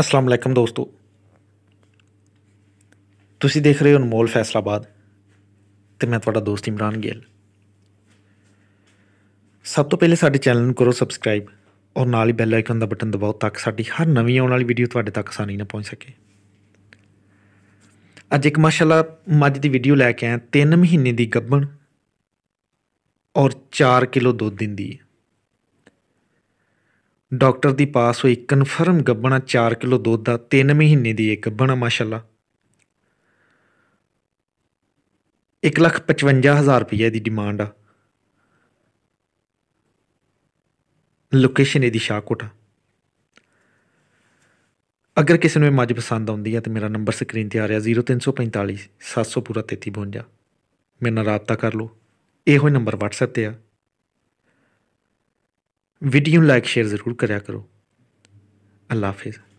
ਅਸਲਾਮ ਅਲੈਕਮ ਦੋਸਤੋ ਤੁਸੀਂ ਦੇਖ ਰਹੇ ਹੋ ਅਨਮੋਲ ਫੈਸਲਾਬਾਦ ਤੇ ਮੈਂ ਤੁਹਾਡਾ ਦੋਸਤ ਇਮਰਾਨ ਗਿੱਲ ਸਭ ਤੋਂ ਪਹਿਲੇ ਸਾਡੇ ਚੈਨਲ ਨੂੰ ਕਰੋ ਸਬਸਕ੍ਰਾਈਬ ਔਰ ਨਾਲ ਹੀ ਬੈਲ ਆਈਕਨ ਦਾ ਬਟਨ ਦਬਾਓ ਤਾਂ ਕਿ ਸਾਡੀ ਹਰ ਨਵੀਂ ਆਉਣ ਵਾਲੀ ਵੀਡੀਓ ਤੁਹਾਡੇ ਤੱਕ ਆਸਾਨੀ ਨਾਲ ਪਹੁੰਚ ਸਕੇ ਅੱਜ ਇੱਕ ਮਾਸ਼ਾਅੱਲਾ ਮੱਝ ਦੀ ਵੀਡੀਓ ਲੈ ਕੇ ਆਇਆ 3 ਮਹੀਨੇ ਦੀ ਗੱਭਣ ਔਰ 4 ਕਿਲੋ ਦੁੱਧ ਦਿੰਦੀ ਹੈ ਡਾਕਟਰ ਦੀ ਪਾਸ ਹੋਈ ਕਨਫਰਮ ਗੱਬਣਾ 4 ਕਿਲੋ ਦੁੱਧ ਦਾ 3 ਮਹੀਨੇ ਦੀ ਇੱਕ ਗੱਬਣਾ ਮਾਸ਼ਾਅੱਲਾ 155000 ਰੁਪਏ ਦੀ ਡਿਮਾਂਡ ਆ ਲੋਕੇਸ਼ਨ ਇਹਦੀ ਸ਼ਾਕੋਟਾ ਅਗਰ ਕਿਸੇ ਨੂੰ ਇਹ ਮੱਝ ਪਸੰਦ ਆਉਂਦੀ ਹੈ ਤਾਂ ਮੇਰਾ ਨੰਬਰ ਸਕਰੀਨ ਤੇ ਆ ਰਿਹਾ 700 ਪੂਰਾ 3352 ਮੇਰੇ ਨਾਲ ਰਾਬਤਾ ਕਰ ਲਓ ਇਹੋ ਹੀ ਨੰਬਰ WhatsApp ਤੇ ਆ ਵੀਡੀਓ ਨੂੰ ਲਾਈਕ ਸ਼ੇਅਰ ਜ਼ਰੂਰ ਕਰਿਆ ਕਰੋ ਅੱਲਾ ਹਾਫਿਜ਼